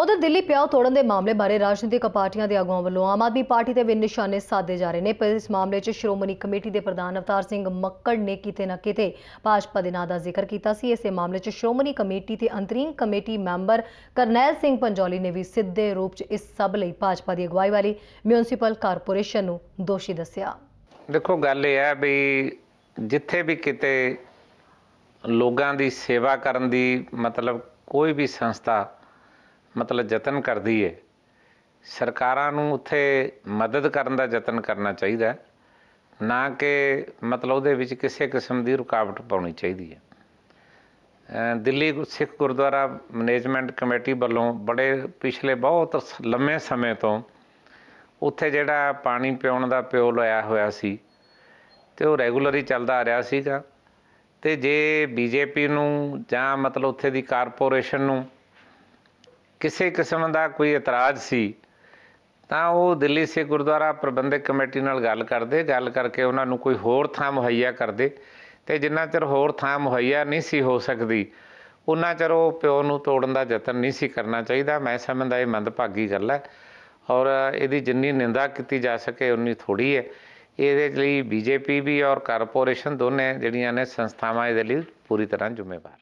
ਉਧਰ ਦਿੱਲੀ ਪਿਆਉ ਤੋੜਨ ਦੇ ਮਾਮਲੇ ਬਾਰੇ ਰਾਜਨੀਤਿਕ ਪਾਰਟੀਆਂ ਦੇ ਆਗੂਆਂ ਵੱਲੋਂ ਆਮ ਆਦਮੀ ਪਾਰਟੀ ਤੇ ਵੀ ਨਿਸ਼ਾਨੇ ਸਾਧੇ ਜਾ ਰਹੇ ਨੇ ਪਰ ਇਸ ਮਾਮਲੇ 'ਚ ਸ਼੍ਰੋਮਣੀ ਕਮੇਟੀ ਦੇ ਪ੍ਰਧਾਨ ਅਵਤਾਰ ਸਿੰਘ ਮੱਕੜ ਨੇ ਕਿਤੇ ਨਾ ਕਿਤੇ ਭਾਜਪਾ ਦੇ ਨਾਂ ਦਾ ਜ਼ਿਕਰ ਕੀਤਾ ਸੀ ਇਸੇ ਮਾਮਲੇ 'ਚ ਸ਼੍ਰੋਮਣੀ ਕਮੇਟੀ ਤੇ ਅੰਤਰੀਮ ਕਮੇਟੀ ਮੈਂਬਰ ਕਰਨੈਲ ਸਿੰਘ ਪੰਜੋਲੀ ਨੇ ਵੀ ਸਿੱਧੇ ਰੂਪ 'ਚ ਇਸ ਸਭ ਲਈ ਭਾਜਪਾ ਦੀ ਅਗਵਾਈ ਵਾਲੀ ਮਿਊਨਿਸਪਲ ਕਾਰਪੋਰੇਸ਼ਨ ਨੂੰ ਦੋਸ਼ੀ ਦੱਸਿਆ ਦੇਖੋ ਗੱਲ ਇਹ ਹੈ ਵੀ ਜਿੱਥੇ ਵੀ ਕਿਤੇ ਲੋਕਾਂ ਦੀ ਸੇਵਾ ਕਰਨ ਦੀ ਮਤਲਬ ਕੋਈ ਵੀ ਸੰਸਥਾ ਮਤਲਬ ਯਤਨ ਕਰਦੀ ਏ ਸਰਕਾਰਾਂ ਨੂੰ ਉੱਥੇ ਮਦਦ ਕਰਨ ਦਾ ਯਤਨ ਕਰਨਾ ਚਾਹੀਦਾ ਨਾ ਕਿ ਮਤਲਬ ਉਹਦੇ ਵਿੱਚ ਕਿਸੇ ਕਿਸਮ ਦੀ ਰੁਕਾਵਟ ਪਾਉਣੀ ਚਾਹੀਦੀ ਹੈ ਦਿੱਲੀ ਸਿੱਖ ਗੁਰਦੁਆਰਾ ਮੈਨੇਜਮੈਂਟ ਕਮੇਟੀ ਵੱਲੋਂ ਬੜੇ ਪਿਛਲੇ ਬਹੁਤ ਲੰਮੇ ਸਮੇਂ ਤੋਂ ਉੱਥੇ ਜਿਹੜਾ ਪਾਣੀ ਪਿਉਣ ਦਾ ਪਿਓ ਲਾਇਆ ਹੋਇਆ ਸੀ ਤੇ ਉਹ ਰੈਗੂਲਰ ਹੀ ਚੱਲਦਾ ਆ ਰਿਹਾ ਸੀਗਾ ਤੇ ਜੇ ਬੀਜੇਪੀ ਨੂੰ ਜਾਂ ਮਤਲਬ ਉੱਥੇ ਦੀ ਕਾਰਪੋਰੇਸ਼ਨ ਨੂੰ ਕਿਸੇ ਕਿਸਮ ਦਾ ਕੋਈ ਇਤਰਾਜ਼ ਸੀ ਤਾਂ ਉਹ ਦਿੱਲੀ ਸੇ ਗੁਰਦੁਆਰਾ ਪ੍ਰਬੰਧਕ ਕਮੇਟੀ ਨਾਲ ਗੱਲ ਕਰਦੇ ਗੱਲ ਕਰਕੇ ਉਹਨਾਂ ਨੂੰ ਕੋਈ ਹੋਰ ਥਾਂ ਮੁਹੱਈਆ ਕਰਦੇ ਤੇ ਜਿੰਨਾ ਚਿਰ ਹੋਰ ਥਾਂ ਮੁਹੱਈਆ ਨਹੀਂ ਸੀ ਹੋ ਸਕਦੀ ਉਹਨਾਂ ਚਿਰ ਉਹ ਪਿਓ ਨੂੰ ਤੋੜਨ ਦਾ ਯਤਨ ਨਹੀਂ ਸੀ ਕਰਨਾ ਚਾਹੀਦਾ ਮੈਂ ਸਮਝਦਾ ਇਹ ਮੰਦਭਾਗੀ ਗੱਲ ਹੈ ਔਰ ਇਹਦੀ ਜਿੰਨੀ ਨਿੰਦਾ ਕੀਤੀ ਜਾ ਸਕੇ ਉਨੀ ਥੋੜੀ ਹੈ ਇਹਦੇ ਲਈ ਬੀਜੇਪੀ ਵੀ ਔਰ ਕਾਰਪੋਰੇਸ਼ਨ ਦੋਨੇ ਜਿਹੜੀਆਂ ਨੇ ਸੰਸਥਾਵਾਂ ਇਹਦੇ ਲਈ ਪੂਰੀ ਤਰ੍ਹਾਂ ਜ਼ਿੰਮੇਵਾਰ